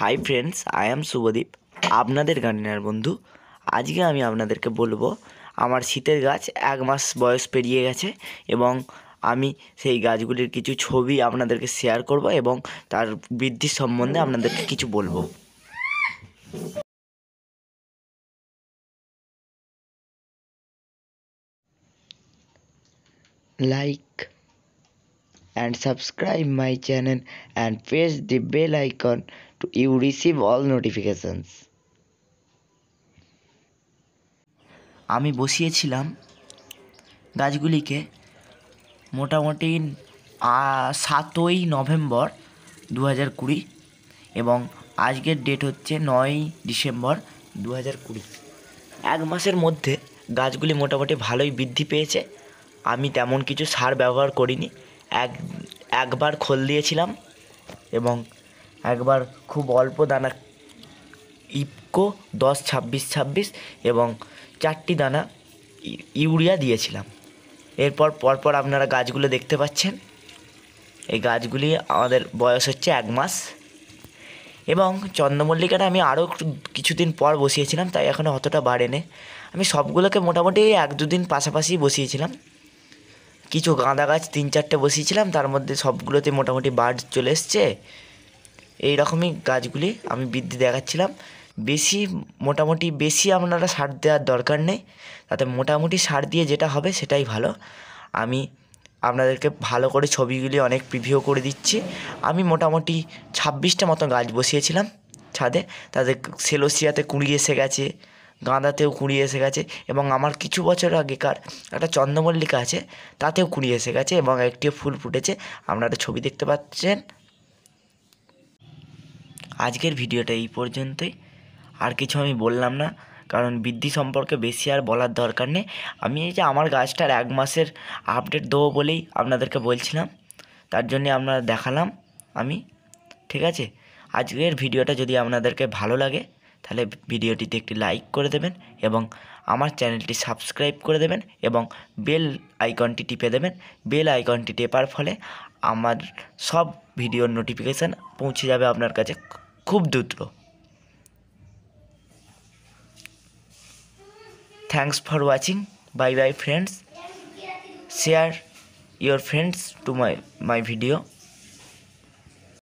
high friends I am Shubhadeep আপনাদের gardener বন্ধু আজকে আমি আপনাদেরকে বলবো আমার শীতের গাছ এক মাস বয়স পেরিয়ে গেছে এবং আমি সেই গাছগুলির কিছু ছবি আপনাদেরকে শেয়ার করব এবং তার বৃদ্ধি সম্বন্ধে আপনাদেরকে কিছু বলবো like and subscribe my channel and press the bell icon to you receive all notifications আমি বসিয়েছিলাম গাছগুলিকে মোটামুটি সাতই নভেম্বর দু হাজার কুড়ি এবং আজকের ডেট হচ্ছে নয় ডিসেম্বর দু হাজার কুড়ি এক মাসের মধ্যে গাছগুলি মোটামুটি ভালোই বৃদ্ধি পেয়েছে আমি তেমন কিছু সার ব্যবহার করিনি এক একবার খোল দিয়েছিলাম এবং একবার খুব অল্প দানা ইপকো দশ ছাব্বিশ ছাব্বিশ এবং চারটি দানা ইউরিয়া দিয়েছিলাম এরপর পরপর আপনারা গাছগুলো দেখতে পাচ্ছেন এই গাছগুলি আমাদের বয়স হচ্ছে এক মাস এবং চন্দ্রমল্লিকাটা আমি আরও কিছুদিন পর বসিয়েছিলাম তাই এখনও অতটা বাড়েনে আমি সবগুলোকে মোটামুটি এক দুদিন পাশাপাশি বসিয়েছিলাম কিছু গাঁদা গাছ তিন চারটে বসিয়েছিলাম তার মধ্যে সবগুলোতে মোটামুটি বার্ড চলে এসছে এইরকমই গাছগুলি আমি বৃদ্ধি দেখাচ্ছিলাম বেশি মোটামুটি বেশি আপনারা সার দেওয়ার দরকার নেই তাতে মোটামুটি সার দিয়ে যেটা হবে সেটাই ভালো আমি আপনাদেরকে ভালো করে ছবিগুলি অনেক প্রিভিউ করে দিচ্ছি আমি মোটামুটি ছাব্বিশটা মতো গাছ বসিয়েছিলাম ছাদে তাদের সেলোসিয়াতে কুড়ি এসে গেছে গাঁদাতেও কুড়ি এসে গেছে এবং আমার কিছু বছর আগেকার একটা চন্দ্রমল্লিকা আছে তাতেও কুড়ি এসে গেছে এবং একটি ফুল ফুটেছে আপনারা ছবি দেখতে পাচ্ছেন আজকের ভিডিওটা এই পর্যন্তই আর কিছু আমি বললাম না কারণ বৃদ্ধি সম্পর্কে বেশি আর বলার দরকার নেই আমি এই যে আমার গাছটার এক মাসের আপডেট দেবো বলেই আপনাদেরকে বলছিলাম তার জন্যে আপনারা দেখালাম আমি ঠিক আছে আজকের ভিডিওটা যদি আপনাদেরকে ভালো লাগে তাহলে ভিডিওটিতে একটি লাইক করে দেবেন এবং আমার চ্যানেলটি সাবস্ক্রাইব করে দেবেন এবং বেল আইকনটি টিপে দেবেন বেল আইকনটি টেপার ফলে আমার সব ভিডিওর নোটিফিকেশান পৌঁছে যাবে আপনার কাছে খুব দ্রুত thanks for watching bye bye friends share your friends to my my video